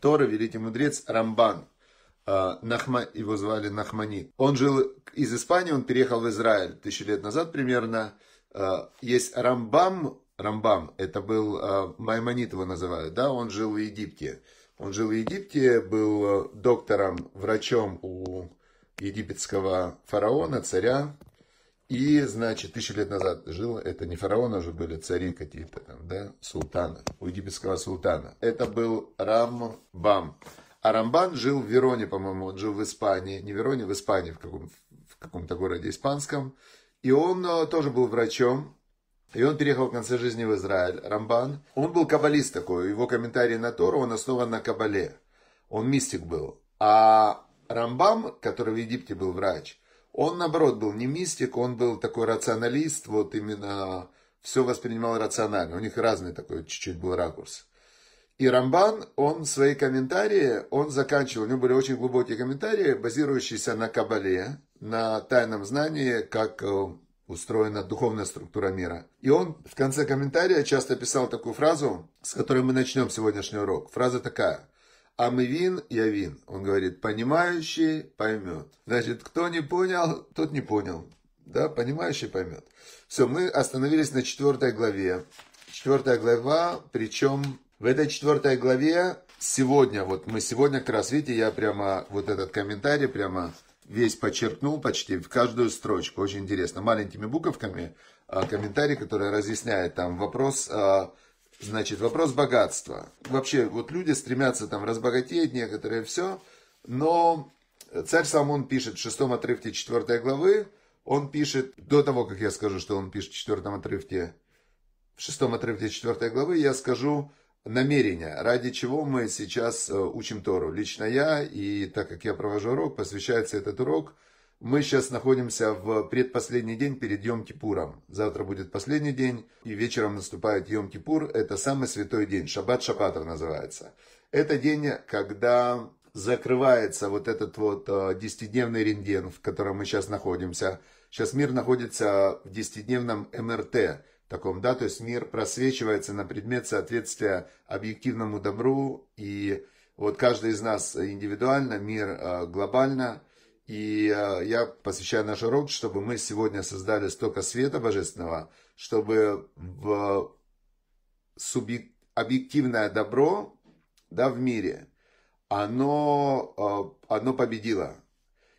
Тора, великий мудрец Рамбан. А, Нахма, его звали Нахманит. Он жил из Испании, он переехал в Израиль тысячу лет назад примерно. А, есть Рамбам, Рамбам, это был а, Маймонит его называют, да, он жил в Египте. Он жил в Египте, был доктором, врачом у египетского фараона, царя, и, значит, тысячу лет назад жил, это не фараоны а уже были, цари какие-то там, да, султаны, у египетского султана. Это был Рамбам. А Рамбан жил в Вероне, по-моему, он жил в Испании, не в Вероне, в Испании, в, каком, в каком-то городе испанском. И он э, тоже был врачом, и он переехал в конце жизни в Израиль, Рамбан. Он был каббалист такой, его комментарий на Тору, он основан на кабале. Он мистик был. А Рамбам, который в Египте был врач, он, наоборот, был не мистик, он был такой рационалист, вот именно все воспринимал рационально. У них разный такой чуть-чуть был ракурс. И Рамбан, он свои комментарии, он заканчивал, у него были очень глубокие комментарии, базирующиеся на Кабале, на тайном знании, как э, устроена духовная структура мира. И он в конце комментария часто писал такую фразу, с которой мы начнем сегодняшний урок. Фраза такая. Амвин явин. Он говорит, понимающий поймет. Значит, кто не понял, тот не понял. Да, понимающий поймет. Все, мы остановились на четвертой главе. Четвертая глава, причем в этой четвертой главе сегодня, вот мы сегодня как раз, видите, я прямо вот этот комментарий прямо весь подчеркнул почти в каждую строчку. Очень интересно. Маленькими буковками а, комментарий, который разъясняет там вопрос а, Значит, вопрос богатства. Вообще, вот люди стремятся там разбогатеть, некоторые все, но царь Соломон пишет в шестом отрывке четвертой главы, он пишет, до того, как я скажу, что он пишет в четвертом отрывке, в шестом отрывке четвертой главы, я скажу намерение, ради чего мы сейчас э, учим Тору. Лично я, и так как я провожу урок, посвящается этот урок – мы сейчас находимся в предпоследний день перед Йом-Кипуром. Завтра будет последний день, и вечером наступает Йом-Кипур. Это самый святой день, Шаббат Шаббатр называется. Это день, когда закрывается вот этот вот э, десятидневный рентген, в котором мы сейчас находимся. Сейчас мир находится в десятидневном МРТ, таком, да, то есть мир просвечивается на предмет соответствия объективному добру, и вот каждый из нас индивидуально, мир э, глобально – и а, я посвящаю наш урок, чтобы мы сегодня создали столько света божественного, чтобы в субъект, объективное добро да, в мире, оно, а, оно победило.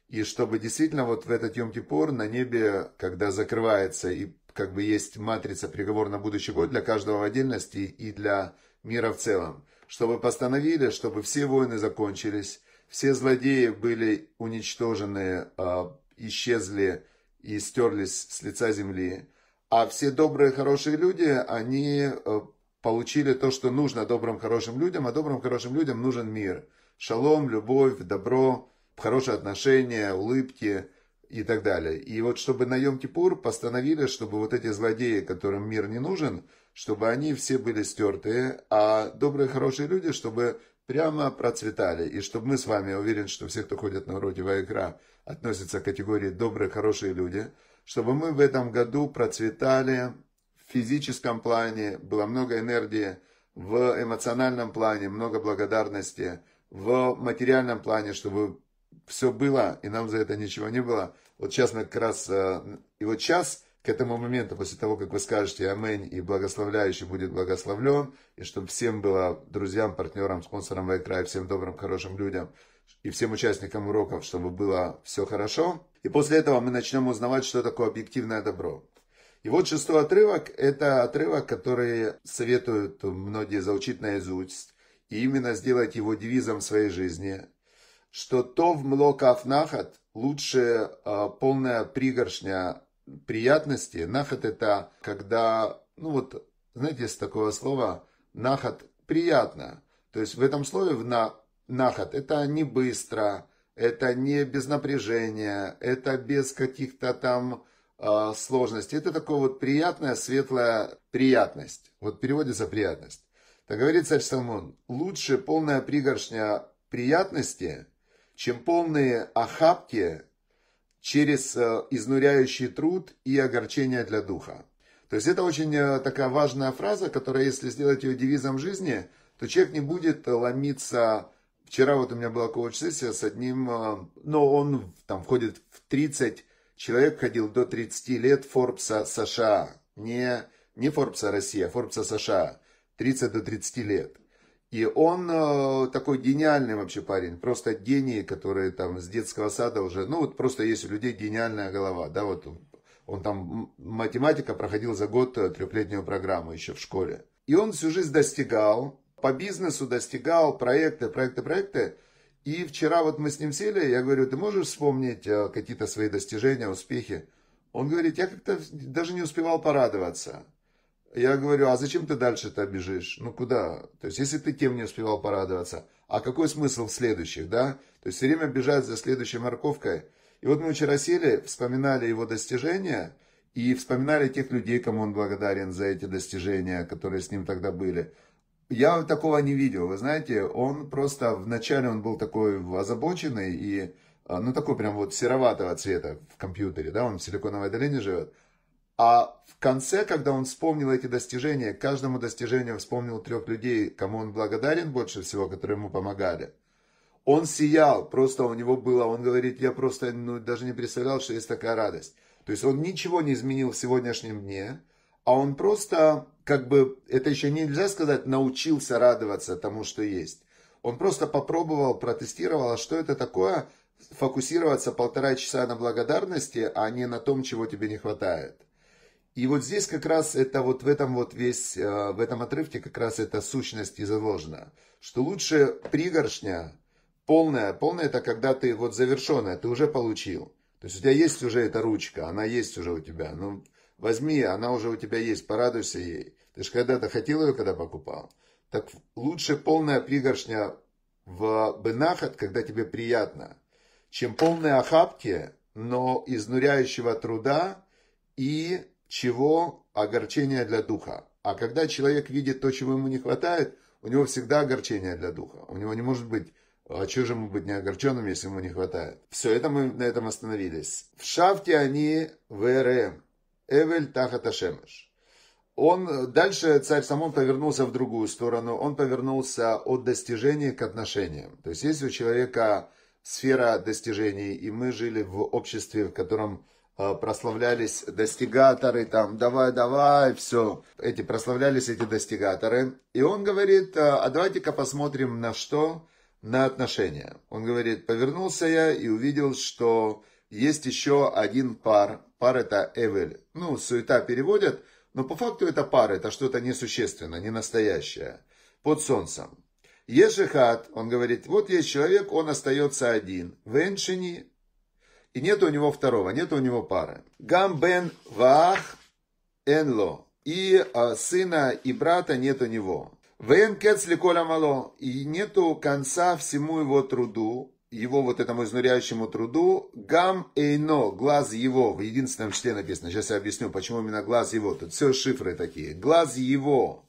И чтобы действительно вот в этот йом пор на небе, когда закрывается и как бы есть матрица приговор на будущий год для каждого в отдельности и для мира в целом, чтобы постановили, чтобы все войны закончились, все злодеи были уничтожены, а, исчезли и стерлись с лица земли. А все добрые, хорошие люди, они а, получили то, что нужно добрым, хорошим людям, а добрым, хорошим людям нужен мир. Шалом, любовь, добро, хорошие отношения, улыбки и так далее. И вот чтобы на Йом-Кипур постановили, чтобы вот эти злодеи, которым мир не нужен, чтобы они все были стерты, а добрые, хорошие люди, чтобы прямо процветали. И чтобы мы с вами, уверен, что все, кто ходит на уроки Вайкра, относятся к категории «добрые, хорошие люди», чтобы мы в этом году процветали в физическом плане, было много энергии, в эмоциональном плане, много благодарности, в материальном плане, чтобы все было, и нам за это ничего не было. Вот сейчас как раз, э, и вот сейчас к этому моменту, после того, как вы скажете «Аминь» и благословляющий будет благословлен, и чтобы всем было, друзьям, партнерам, спонсорам Лайкрай, всем добрым, хорошим людям и всем участникам уроков, чтобы было все хорошо. И после этого мы начнем узнавать, что такое объективное добро. И вот шестой отрывок – это отрывок, который советуют многие заучить наизусть и именно сделать его девизом в своей жизни, что то в млокафнахат лучше э, полная пригоршня приятности. Нахат это когда, ну вот, знаете, с такого слова нахат приятно. То есть в этом слове в на, нахат это не быстро, это не без напряжения, это без каких-то там э, сложностей. Это такая вот приятная, светлая приятность. Вот переводится приятность. Так говорит царь Соломон, лучше полная пригоршня приятности, чем полные охапки через э, изнуряющий труд и огорчение для духа. То есть это очень э, такая важная фраза, которая, если сделать ее девизом жизни, то человек не будет э, ломиться. Вчера вот у меня была коуч-сессия с одним, но он там входит в 30, человек ходил до 30 лет Форбса США, не, не Форбса Россия, Форбса США, 30 до 30 лет. И он э, такой гениальный вообще парень, просто гений, который там с детского сада уже, ну вот просто есть у людей гениальная голова, да, вот он, он там математика проходил за год э, трехлетнюю программу еще в школе. И он всю жизнь достигал, по бизнесу достигал, проекты, проекты, проекты. И вчера вот мы с ним сели, я говорю, ты можешь вспомнить э, какие-то свои достижения, успехи? Он говорит, я как-то даже не успевал порадоваться. Я говорю, а зачем ты дальше-то бежишь? Ну куда? То есть, если ты тем не успевал порадоваться, а какой смысл в следующих, да? То есть, все время бежать за следующей морковкой. И вот мы вчера сели, вспоминали его достижения и вспоминали тех людей, кому он благодарен за эти достижения, которые с ним тогда были. Я такого не видел, вы знаете, он просто, вначале он был такой озабоченный и, а, ну, такой прям вот сероватого цвета в компьютере, да, он в Силиконовой долине живет, а в конце, когда он вспомнил эти достижения, каждому достижению вспомнил трех людей, кому он благодарен больше всего, которые ему помогали. Он сиял, просто у него было, он говорит, я просто ну, даже не представлял, что есть такая радость. То есть он ничего не изменил в сегодняшнем дне, а он просто, как бы, это еще нельзя сказать, научился радоваться тому, что есть. Он просто попробовал, протестировал, а что это такое, фокусироваться полтора часа на благодарности, а не на том, чего тебе не хватает. И вот здесь как раз это вот в этом вот весь, э, в этом отрывке как раз эта сущность и заложена. Что лучше пригоршня полная, полная это когда ты вот завершенная, ты уже получил. То есть у тебя есть уже эта ручка, она есть уже у тебя. Ну, возьми, она уже у тебя есть, порадуйся ей. Ты же когда-то хотел ее, когда покупал. Так лучше полная пригоршня в бенахат, когда тебе приятно, чем полные охапки, но изнуряющего труда и чего огорчение для духа. А когда человек видит то, чего ему не хватает, у него всегда огорчение для духа. У него не может быть а чего же ему быть не огорченным, если ему не хватает? Все, это мы на этом остановились. В шафте они в РМ. Эвель Тахата Он, дальше царь Самон повернулся в другую сторону. Он повернулся от достижений к отношениям. То есть есть у человека сфера достижений, и мы жили в обществе, в котором Э, прославлялись достигаторы, там, давай, давай, все. Эти прославлялись эти достигаторы. И он говорит, «Э, а давайте-ка посмотрим на что? На отношения. Он говорит, повернулся я и увидел, что есть еще один пар. Пар это эвель. Ну, суета переводят, но по факту это пар, это что-то несущественное, не настоящее. Под солнцем. Ешехат, он говорит, вот есть человек, он остается один. Веншини, и нет у него второго, нет у него пары. Гам бен ваах энло. И э, сына и брата нет у него. Вен кецли коля мало. И нету конца всему его труду, его вот этому изнуряющему труду. Гам эйно, глаз его. В единственном числе написано. Сейчас я объясню, почему именно глаз его. Тут все шифры такие. Глаз его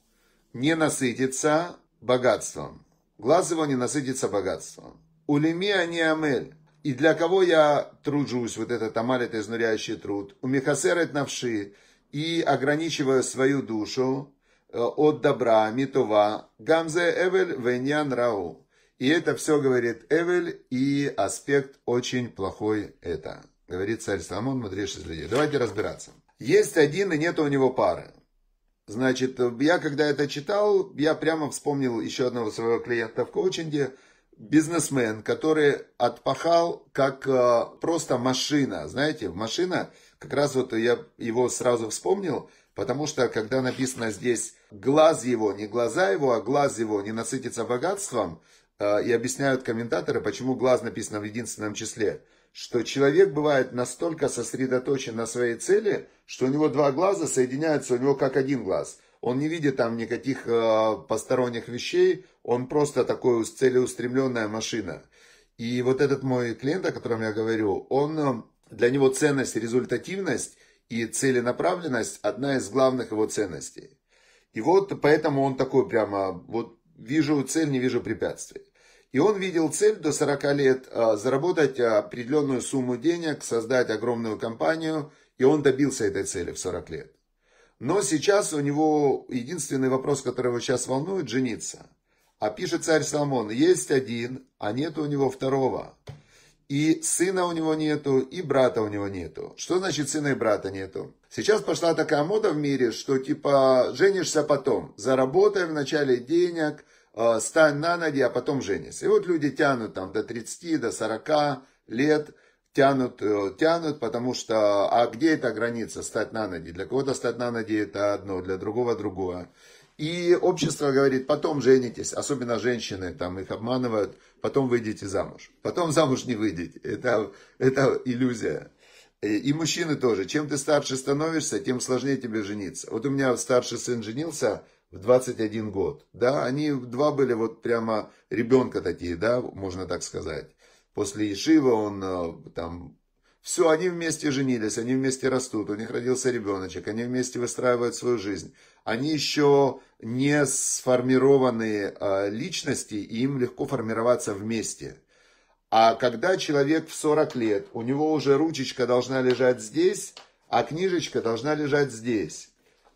не насытится богатством. Глаз его не насытится богатством. Улеми они амель. И для кого я тружусь, вот этот амаль, это изнуряющий труд, у мехасерет навши, и ограничиваю свою душу э, от добра, митува гамзе эвель веньян рау. И это все говорит Эвель, и аспект очень плохой это. Говорит царь Соломон, мудрейший из людей. Давайте разбираться. Есть один, и нет у него пары. Значит, я когда это читал, я прямо вспомнил еще одного своего клиента в коучинге – бизнесмен, который отпахал как э, просто машина. Знаете, машина, как раз вот я его сразу вспомнил, потому что когда написано здесь «глаз его, не глаза его, а глаз его не насытится богатством», э, и объясняют комментаторы, почему глаз написано в единственном числе, что человек бывает настолько сосредоточен на своей цели, что у него два глаза соединяются у него как один глаз. Он не видит там никаких э, посторонних вещей, он просто такой целеустремленная машина. И вот этот мой клиент, о котором я говорю, он, э, для него ценность, результативность и целенаправленность одна из главных его ценностей. И вот поэтому он такой прямо, вот вижу цель, не вижу препятствий. И он видел цель до 40 лет э, заработать определенную сумму денег, создать огромную компанию, и он добился этой цели в 40 лет. Но сейчас у него единственный вопрос, который его сейчас волнует, жениться. А пишет царь Соломон, есть один, а нет у него второго. И сына у него нету, и брата у него нету. Что значит сына и брата нету? Сейчас пошла такая мода в мире, что типа женишься потом, заработай в начале денег, э, стань на ноги, а потом женись. И вот люди тянут там до 30, до 40 лет, тянут, э, тянут, потому что, а где эта граница, стать на ноги? Для кого-то стать на ноги это одно, для другого другое. И общество говорит, потом женитесь, особенно женщины там их обманывают, потом выйдете замуж. Потом замуж не выйдете, это, это иллюзия. И мужчины тоже. Чем ты старше становишься, тем сложнее тебе жениться. Вот у меня старший сын женился в 21 год. Да, они два были вот прямо ребенка такие, да, можно так сказать. После Ишива он э, там... Все, они вместе женились, они вместе растут, у них родился ребеночек, они вместе выстраивают свою жизнь. Они еще не сформированные а, личности, и им легко формироваться вместе. А когда человек в 40 лет, у него уже ручечка должна лежать здесь, а книжечка должна лежать здесь.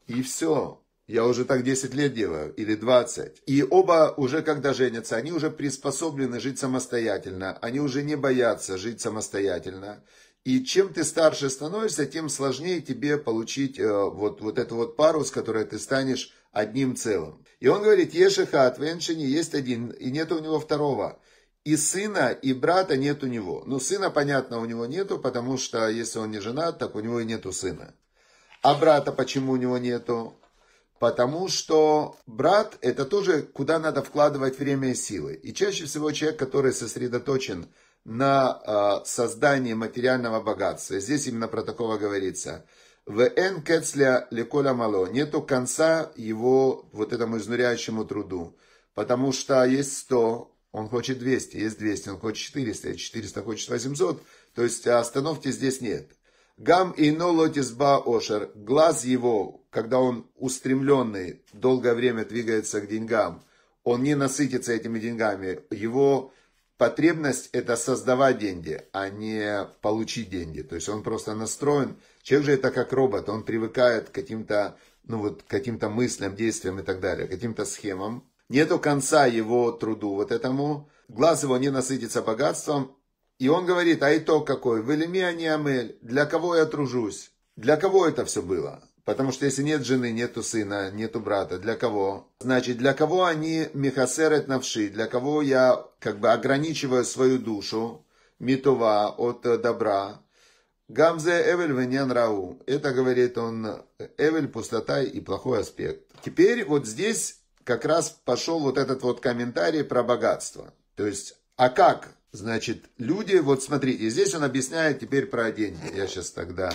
И все. Я уже так 10 лет делаю, или 20. И оба уже когда женятся, они уже приспособлены жить самостоятельно, они уже не боятся жить самостоятельно. И чем ты старше становишься, тем сложнее тебе получить э, вот, вот эту вот пару, с которой ты станешь одним целым. И он говорит, Ешиха от Веншини есть один, и нет у него второго. И сына, и брата нет у него. Ну, сына, понятно, у него нету, потому что если он не женат, так у него и нету сына. А брата почему у него нету? Потому что брат – это тоже, куда надо вкладывать время и силы. И чаще всего человек, который сосредоточен – на а, создание материального богатства. Здесь именно про такого говорится. В Н. Кецля Леколя Мало нету конца его вот этому изнуряющему труду. Потому что есть 100, он хочет 200, есть 200, он хочет 400, 400 хочет 800. То есть остановки здесь нет. Гам и нолотизба ошер. Глаз его, когда он устремленный, долгое время двигается к деньгам, он не насытится этими деньгами. Его потребность это создавать деньги, а не получить деньги. То есть он просто настроен. Человек же это как робот, он привыкает к каким-то ну вот, каким-то мыслям, действиям и так далее, к каким-то схемам. Нету конца его труду вот этому. Глаз его не насытится богатством. И он говорит, а итог какой? Велими они амель, для кого я тружусь? Для кого это все было? Потому что если нет жены, нету сына, нету брата. Для кого? Значит, для кого они мехасерет навши? Для кого я как бы ограничиваю свою душу? Митува от э, добра. Гамзе Эвель Венен Рау. Это говорит он Эвель, пустота и плохой аспект. Теперь вот здесь как раз пошел вот этот вот комментарий про богатство. То есть, а как? Значит, люди, вот смотрите, здесь он объясняет теперь про деньги. Я сейчас тогда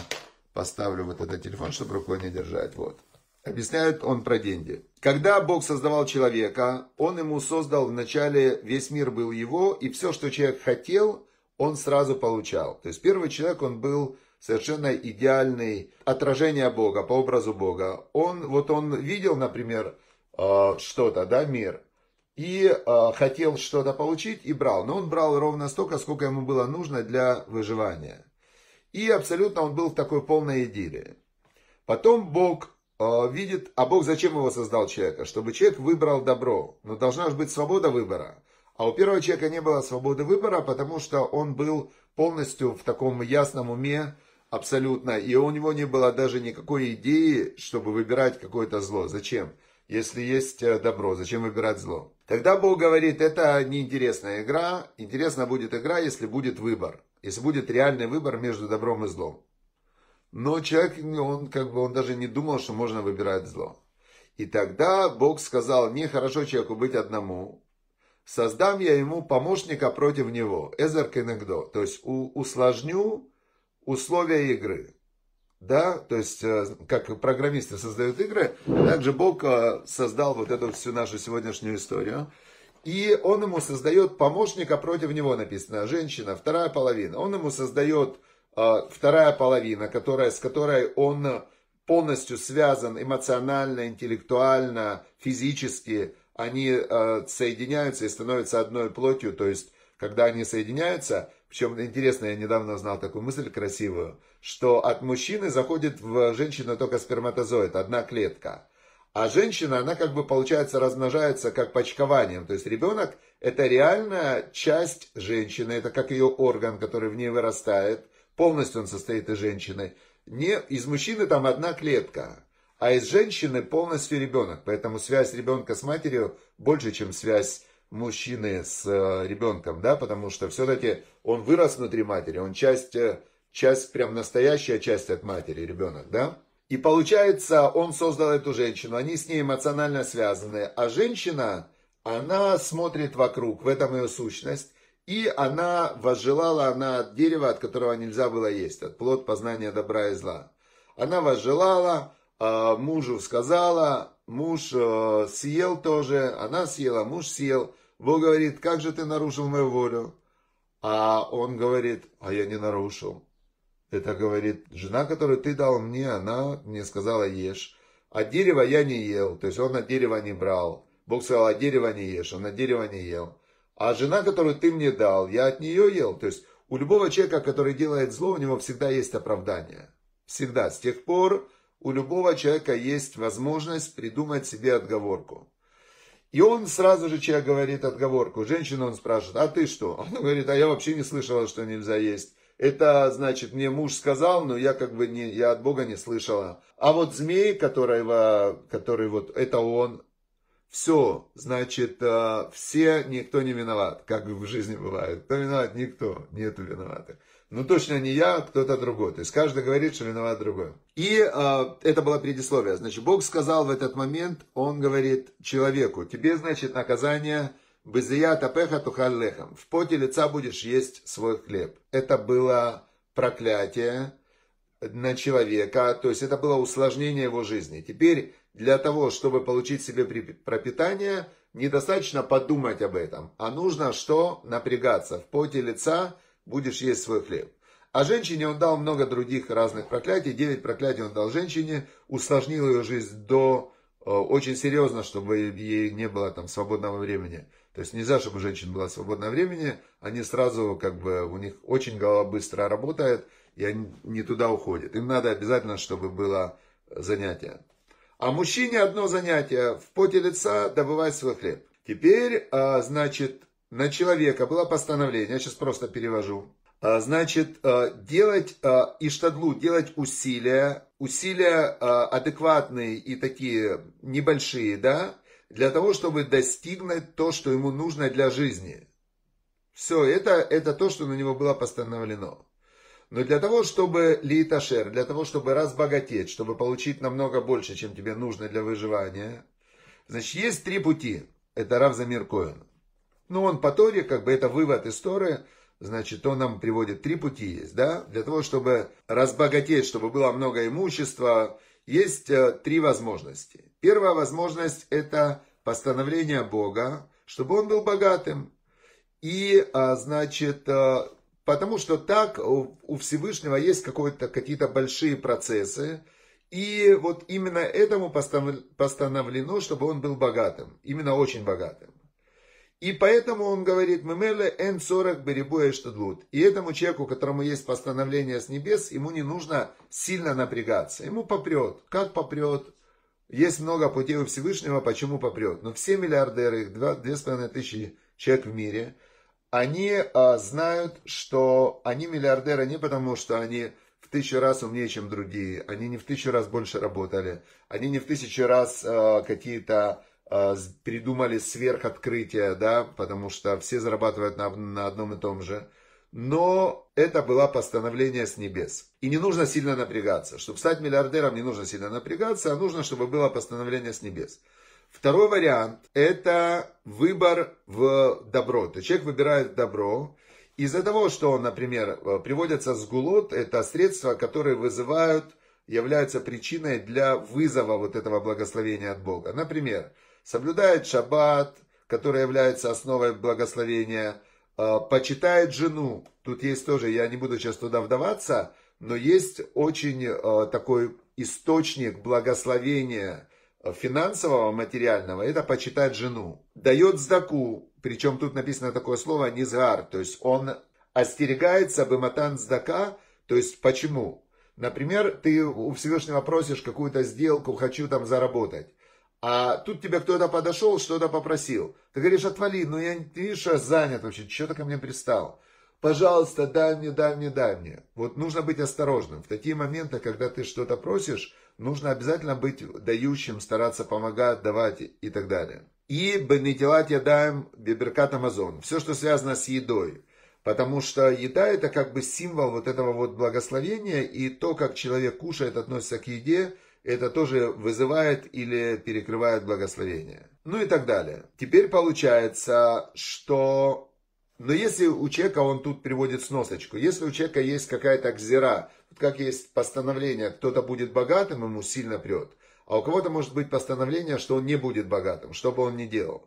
Поставлю вот этот телефон, чтобы рукой не держать. Вот. Объясняет он про деньги. Когда Бог создавал человека, он ему создал вначале, весь мир был его, и все, что человек хотел, он сразу получал. То есть первый человек, он был совершенно идеальный, отражение Бога, по образу Бога. Он, вот он видел, например, э, что-то, да, мир, и э, хотел что-то получить и брал. Но он брал ровно столько, сколько ему было нужно для выживания и абсолютно он был в такой полной идиллии. Потом Бог э, видит, а Бог зачем его создал человека? Чтобы человек выбрал добро. Но должна же быть свобода выбора. А у первого человека не было свободы выбора, потому что он был полностью в таком ясном уме абсолютно. И у него не было даже никакой идеи, чтобы выбирать какое-то зло. Зачем? Если есть э, добро, зачем выбирать зло? Тогда Бог говорит, это неинтересная игра. Интересна будет игра, если будет выбор если будет реальный выбор между добром и злом. Но человек, он как бы, он даже не думал, что можно выбирать зло. И тогда Бог сказал, нехорошо человеку быть одному, создам я ему помощника против него, Эзер Кенегдо, то есть усложню условия игры. Да, то есть, э, как программисты создают игры, также Бог э, создал вот эту всю нашу сегодняшнюю историю. И он ему создает помощника, против него написано женщина, вторая половина. Он ему создает э, вторая половина, которая, с которой он полностью связан эмоционально, интеллектуально, физически. Они э, соединяются и становятся одной плотью. То есть, когда они соединяются, причем интересно, я недавно узнал такую мысль красивую, что от мужчины заходит в женщину только сперматозоид, одна клетка. А женщина, она как бы, получается, размножается как почкованием. То есть ребенок – это реально часть женщины, это как ее орган, который в ней вырастает. Полностью он состоит из женщины. Не, из мужчины там одна клетка, а из женщины полностью ребенок. Поэтому связь ребенка с матерью больше, чем связь мужчины с э, ребенком, да, потому что все-таки он вырос внутри матери, он часть, э, часть прям настоящая часть от матери, ребенок, да. И получается, он создал эту женщину, они с ней эмоционально связаны. А женщина, она смотрит вокруг, в этом ее сущность. И она возжелала, она от дерева, от которого нельзя было есть, от плод познания добра и зла. Она возжелала, а, мужу сказала, муж э, съел тоже, она съела, муж съел. Бог говорит, как же ты нарушил мою волю? А он говорит, а я не нарушил. Это, говорит, жена, которую ты дал мне, она мне сказала, ешь. А дерево я не ел, то есть он на дерево не брал. Бог сказал, а дерево не ешь, он на дерево не ел. А жена, которую ты мне дал, я от нее ел. То есть у любого человека, который делает зло, у него всегда есть оправдание. Всегда. С тех пор у любого человека есть возможность придумать себе отговорку. И он сразу же человек говорит отговорку. Женщину он спрашивает, а ты что? Она говорит, а я вообще не слышала, что нельзя есть. Это, значит, мне муж сказал, но я как бы не, я от Бога не слышала. А вот змей, которого, который вот, это он. Все, значит, э, все, никто не виноват, как в жизни бывает. Кто виноват? Никто. Нету виноватых. Ну, точно не я, а кто-то другой. То есть, каждый говорит, что виноват другой. И э, это было предисловие. Значит, Бог сказал в этот момент, Он говорит человеку, тебе, значит, наказание Безията пеха тухаль лехом. В поте лица будешь есть свой хлеб. Это было проклятие на человека, то есть это было усложнение его жизни. Теперь для того, чтобы получить себе пропитание, недостаточно подумать об этом, а нужно что? Напрягаться. В поте лица будешь есть свой хлеб. А женщине он дал много других разных проклятий. Девять проклятий он дал женщине, усложнил ее жизнь до э, очень серьезно, чтобы ей не было там свободного времени. То есть нельзя, чтобы у женщин было свободное времени, они сразу, как бы, у них очень голова быстро работает, и они не туда уходят. Им надо обязательно, чтобы было занятие. А мужчине одно занятие, в поте лица добывать свой хлеб. Теперь, а, значит, на человека было постановление, я сейчас просто перевожу. А, значит, а, делать иштадлу, делать усилия, усилия адекватные и такие небольшие, да, для того, чтобы достигнуть то, что ему нужно для жизни. Все, это, это то, что на него было постановлено. Но для того, чтобы литашер, для того, чтобы разбогатеть, чтобы получить намного больше, чем тебе нужно для выживания, значит, есть три пути. Это Рав Замир Коэн. Ну, он по Торе, как бы это вывод из Торы, значит, он нам приводит три пути есть, да? Для того, чтобы разбогатеть, чтобы было много имущества, есть э, три возможности. Первая возможность – это постановление Бога, чтобы он был богатым. И, а, значит, э, потому что так у Всевышнего есть какие-то большие процессы, и вот именно этому постановлено, чтобы он был богатым, именно очень богатым. И поэтому он говорит, мемеле н 40 беребуя штадлут. И этому человеку, которому есть постановление с небес, ему не нужно сильно напрягаться. Ему попрет. Как попрет? Есть много путей у Всевышнего, почему попрет. Но все миллиардеры, их 2,5 тысячи человек в мире, они а, знают, что они миллиардеры не потому, что они в тысячу раз умнее, чем другие. Они не в тысячу раз больше работали. Они не в тысячу раз а, какие-то а, придумали сверхоткрытие, да, потому что все зарабатывают на, на одном и том же. Но это было постановление с небес. И не нужно сильно напрягаться. Чтобы стать миллиардером, не нужно сильно напрягаться, а нужно, чтобы было постановление с небес. Второй вариант – это выбор в добро. То есть человек выбирает добро. Из-за того, что, например, э, приводятся сгулот, это средства, которые вызывают, являются причиной для вызова вот этого благословения от Бога. Например, соблюдает шаббат, который является основой благословения, а, почитает жену. Тут есть тоже, я не буду сейчас туда вдаваться, но есть очень а, такой источник благословения а, финансового, материального, это почитать жену. Дает сдаку, причем тут написано такое слово низгар, то есть он остерегается бы матан сдака, то есть почему? Например, ты у Всевышнего просишь какую-то сделку, хочу там заработать. А тут тебя кто-то подошел, что-то попросил. Ты говоришь, отвали, ну я, ты видишь, занят вообще, что ты ко мне пристал? Пожалуйста, дай мне, дай мне, дай мне. Вот нужно быть осторожным. В такие моменты, когда ты что-то просишь, нужно обязательно быть дающим, стараться помогать, давать и так далее. И бенетилат я даем биберкат Амазон. Все, что связано с едой. Потому что еда это как бы символ вот этого вот благословения, и то, как человек кушает, относится к еде – это тоже вызывает или перекрывает благословение. Ну и так далее. Теперь получается, что... Но если у человека, он тут приводит сносочку, если у человека есть какая-то акзера, вот как есть постановление, кто-то будет богатым, ему сильно прет, а у кого-то может быть постановление, что он не будет богатым, что бы он ни делал.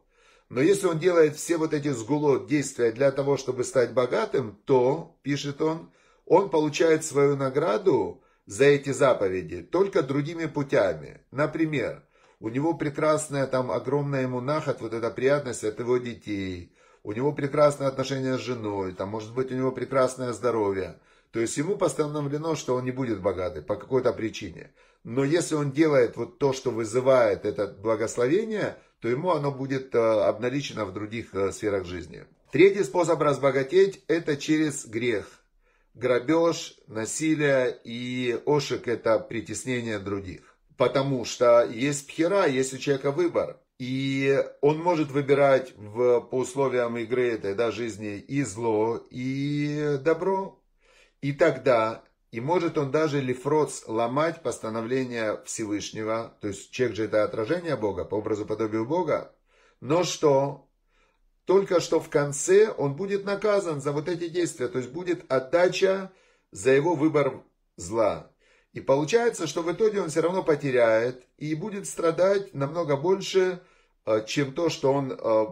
Но если он делает все вот эти сгуло действия для того, чтобы стать богатым, то, пишет он, он получает свою награду, за эти заповеди, только другими путями. Например, у него прекрасная там огромная ему наход, вот эта приятность от его детей. У него прекрасное отношение с женой, там может быть у него прекрасное здоровье. То есть ему постановлено, что он не будет богатый по какой-то причине. Но если он делает вот то, что вызывает это благословение, то ему оно будет э, обналичено в других э, сферах жизни. Третий способ разбогатеть – это через грех – грабеж, насилие и ошик – это притеснение других. Потому что есть пхера, есть у человека выбор. И он может выбирать в, по условиям игры этой да, жизни и зло, и добро. И тогда, и может он даже лифроц ломать постановление Всевышнего, то есть человек же это отражение Бога, по образу подобию Бога, но что? Только что в конце он будет наказан за вот эти действия, то есть будет отдача за его выбор зла. И получается, что в итоге он все равно потеряет и будет страдать намного больше, э, чем то, что он э,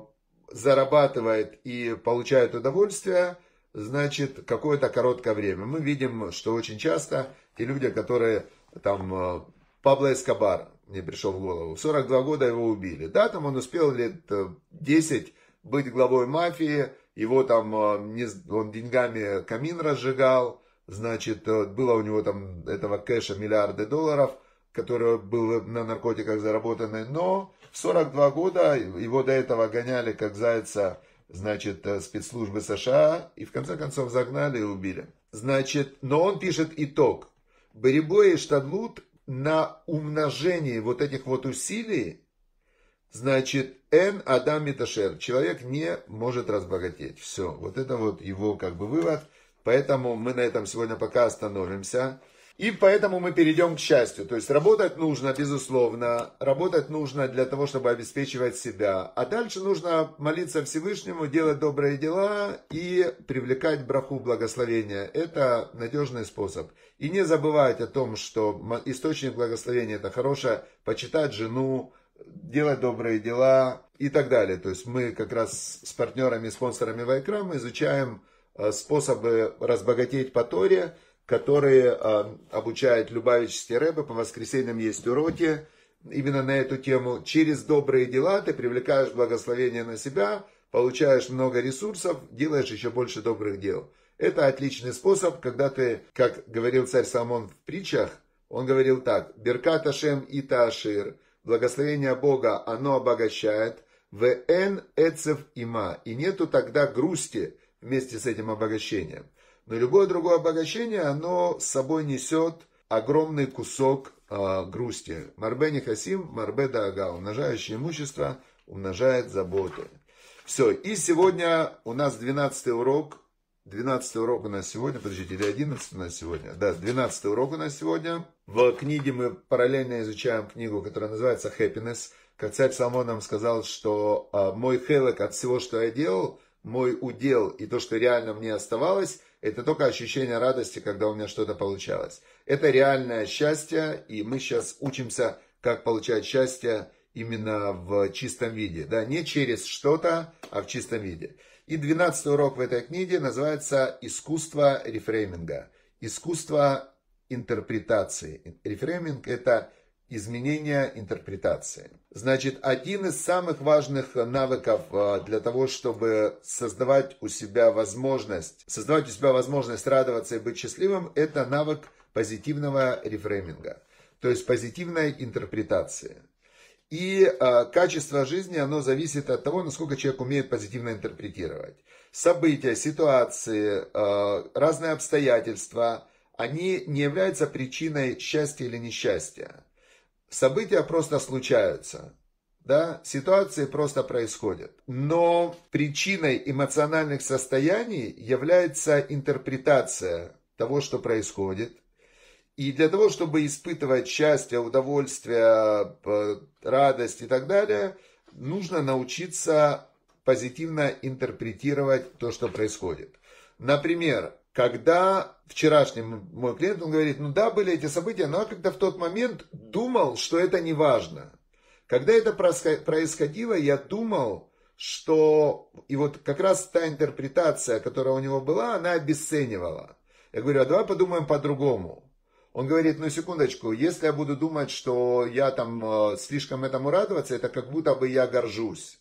зарабатывает и получает удовольствие, значит, какое-то короткое время. Мы видим, что очень часто те люди, которые там э, Пабло Эскобар, мне пришел в голову, 42 года его убили. Да, там он успел лет 10 быть главой мафии, его там, э, он деньгами камин разжигал, значит, э, было у него там этого кэша миллиарды долларов, который был на наркотиках заработанный, но в 42 года его до этого гоняли как зайца, значит, э, спецслужбы США, и в конце концов загнали и убили. Значит, но он пишет итог. Беребой и Штадлут на умножении вот этих вот усилий Значит, Н. Адам Миташер. Человек не может разбогатеть. Все. Вот это вот его как бы вывод. Поэтому мы на этом сегодня пока остановимся. И поэтому мы перейдем к счастью. То есть работать нужно, безусловно. Работать нужно для того, чтобы обеспечивать себя. А дальше нужно молиться Всевышнему, делать добрые дела и привлекать браху благословения. Это надежный способ. И не забывать о том, что источник благословения – это хорошее почитать жену, делать добрые дела и так далее. То есть мы как раз с партнерами, спонсорами Вайкрам изучаем э, способы разбогатеть по Торе, которые э, обучает Любавический Рэбе, по воскресеньям есть уроки именно на эту тему. Через добрые дела ты привлекаешь благословение на себя, получаешь много ресурсов, делаешь еще больше добрых дел. Это отличный способ, когда ты, как говорил царь Самон в притчах, он говорил так, «Беркат Ашем и Таашир», благословение Бога, оно обогащает. Вен эцев има. И нету тогда грусти вместе с этим обогащением. Но любое другое обогащение, оно с собой несет огромный кусок э, грусти. Марбе не хасим, марбе дага. Умножающее имущество умножает заботы. Все, и сегодня у нас 12 урок 12 урок у нас сегодня, подождите, или 11 у нас сегодня? Да, 12 урок у нас сегодня. В книге мы параллельно изучаем книгу, которая называется «Happiness». Как царь Соломон нам сказал, что а, мой хелок от всего, что я делал, мой удел и то, что реально мне оставалось, это только ощущение радости, когда у меня что-то получалось. Это реальное счастье, и мы сейчас учимся, как получать счастье именно в чистом виде. Да, не через что-то, а в чистом виде. И двенадцатый урок в этой книге называется «Искусство рефрейминга», «Искусство интерпретации». Рефрейминг – это изменение интерпретации. Значит, один из самых важных навыков э, для того, чтобы создавать у себя возможность, создавать у себя возможность радоваться и быть счастливым, это навык позитивного рефрейминга, то есть позитивной интерпретации. И э, качество жизни, оно зависит от того, насколько человек умеет позитивно интерпретировать. События, ситуации, э, разные обстоятельства, они не являются причиной счастья или несчастья. События просто случаются, да, ситуации просто происходят. Но причиной эмоциональных состояний является интерпретация того, что происходит, и для того, чтобы испытывать счастье, удовольствие, э, радость и так далее, нужно научиться позитивно интерпретировать то, что происходит. Например, когда вчерашний мой клиент, он говорит, ну да, были эти события, но я когда в тот момент думал, что это не важно. Когда это происходило, я думал, что... И вот как раз та интерпретация, которая у него была, она обесценивала. Я говорю, а давай подумаем по-другому. Он говорит, ну секундочку, если я буду думать, что я там э, слишком этому радоваться, это как будто бы я горжусь.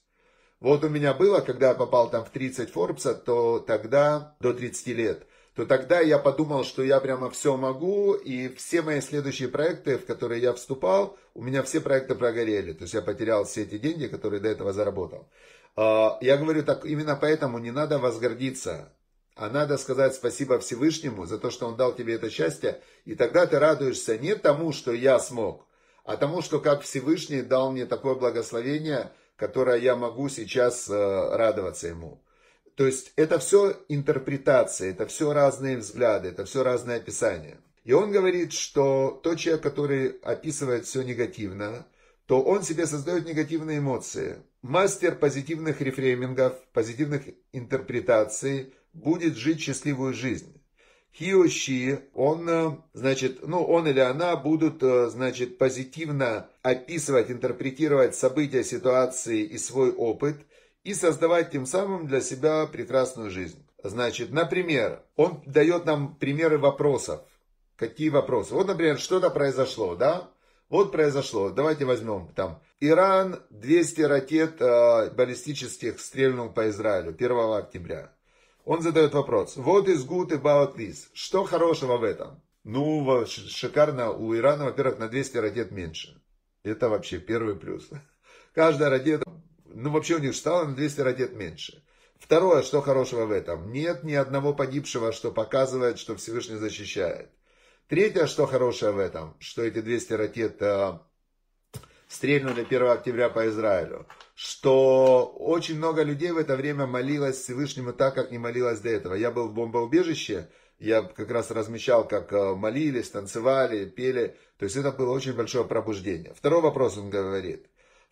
Вот у меня было, когда я попал там в 30 Форбса, то тогда, до 30 лет, то тогда я подумал, что я прямо все могу, и все мои следующие проекты, в которые я вступал, у меня все проекты прогорели. То есть я потерял все эти деньги, которые до этого заработал. А, я говорю так, именно поэтому не надо возгордиться. А надо сказать спасибо Всевышнему за то, что Он дал тебе это счастье. И тогда ты радуешься не тому, что я смог, а тому, что как Всевышний дал мне такое благословение, которое я могу сейчас э, радоваться Ему. То есть это все интерпретация, это все разные взгляды, это все разные описания. И он говорит, что тот человек, который описывает все негативно, то он себе создает негативные эмоции. Мастер позитивных рефреймингов, позитивных интерпретаций – будет жить счастливую жизнь. He she, он, э, значит, ну, он или она будут, э, значит, позитивно описывать, интерпретировать события, ситуации и свой опыт и создавать тем самым для себя прекрасную жизнь. Значит, например, он дает нам примеры вопросов. Какие вопросы? Вот, например, что-то произошло, да? Вот произошло. Давайте возьмем там. Иран 200 ракет э, баллистических стрельнул по Израилю 1 октября. Он задает вопрос. Вот is good about this? Что хорошего в этом? Ну, шикарно. У Ирана, во-первых, на 200 ракет меньше. Это вообще первый плюс. Каждая ракета, ну вообще у них стало на 200 ракет меньше. Второе, что хорошего в этом? Нет ни одного погибшего, что показывает, что Всевышний защищает. Третье, что хорошее в этом, что эти 200 ракет а, стрельнули 1 октября по Израилю, что очень много людей в это время молилось Всевышнему так, как не молилось до этого. Я был в бомбоубежище, я как раз размещал, как э, молились, танцевали, пели. То есть это было очень большое пробуждение. Второй вопрос он говорит.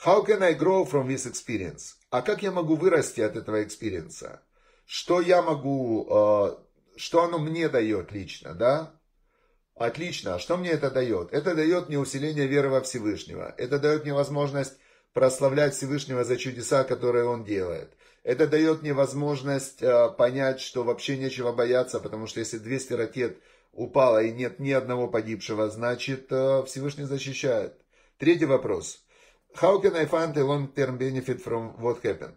How can I grow from this experience? А как я могу вырасти от этого экспириенса? Что я могу, э, что оно мне дает лично, да? Отлично. а Что мне это дает? Это дает мне усиление веры во Всевышнего. Это дает мне возможность прославлять Всевышнего за чудеса, которые Он делает. Это дает мне возможность э, понять, что вообще нечего бояться, потому что если 200 ракет упало и нет ни одного погибшего, значит э, Всевышний защищает. Третий вопрос. How can I find a long-term benefit from what happened?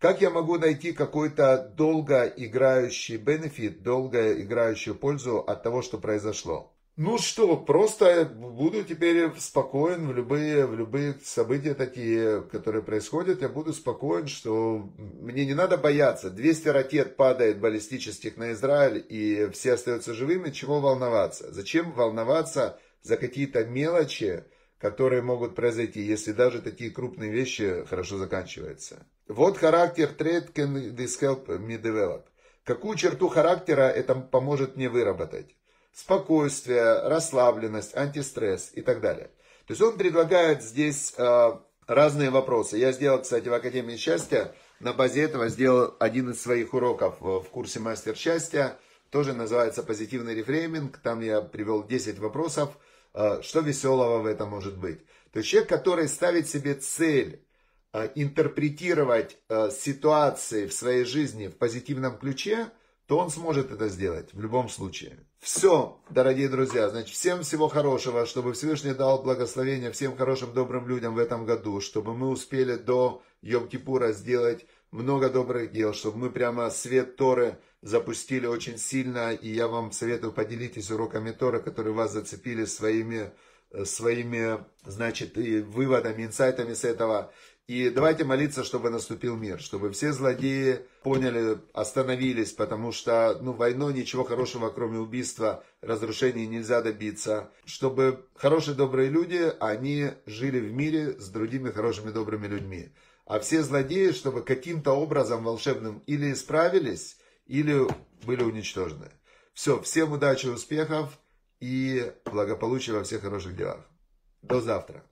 Как я могу найти какой-то долгоиграющий играющий бенефит, долго пользу от того, что произошло? Ну что, просто буду теперь спокоен в любые, в любые события такие, которые происходят. Я буду спокоен, что мне не надо бояться. 200 ракет падает баллистических на Израиль, и все остаются живыми. Чего волноваться? Зачем волноваться за какие-то мелочи, которые могут произойти, если даже такие крупные вещи хорошо заканчиваются? Вот характер trade can this help me develop. Какую черту характера это поможет мне выработать? спокойствие, расслабленность, антистресс и так далее. То есть он предлагает здесь э, разные вопросы. Я сделал, кстати, в Академии счастья, на базе этого сделал один из своих уроков э, в курсе «Мастер счастья», тоже называется «Позитивный рефрейминг», там я привел 10 вопросов, э, что веселого в этом может быть. То есть человек, который ставит себе цель э, интерпретировать э, ситуации в своей жизни в позитивном ключе – то он сможет это сделать в любом случае. Все, дорогие друзья, значит, всем всего хорошего, чтобы Всевышний дал благословение всем хорошим, добрым людям в этом году, чтобы мы успели до Йом-Кипура сделать много добрых дел, чтобы мы прямо свет Торы запустили очень сильно, и я вам советую поделитесь уроками Торы, которые вас зацепили своими, э, своими значит, и выводами, инсайтами с этого. И давайте молиться, чтобы наступил мир, чтобы все злодеи поняли, остановились, потому что ну, войной ничего хорошего, кроме убийства, разрушений нельзя добиться. Чтобы хорошие добрые люди, они жили в мире с другими хорошими добрыми людьми. А все злодеи, чтобы каким-то образом волшебным или исправились, или были уничтожены. Все, всем удачи, успехов и благополучия во всех хороших делах. До завтра.